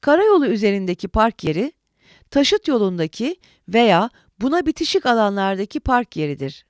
karayolu üzerindeki park yeri, taşıt yolundaki veya buna bitişik alanlardaki park yeridir.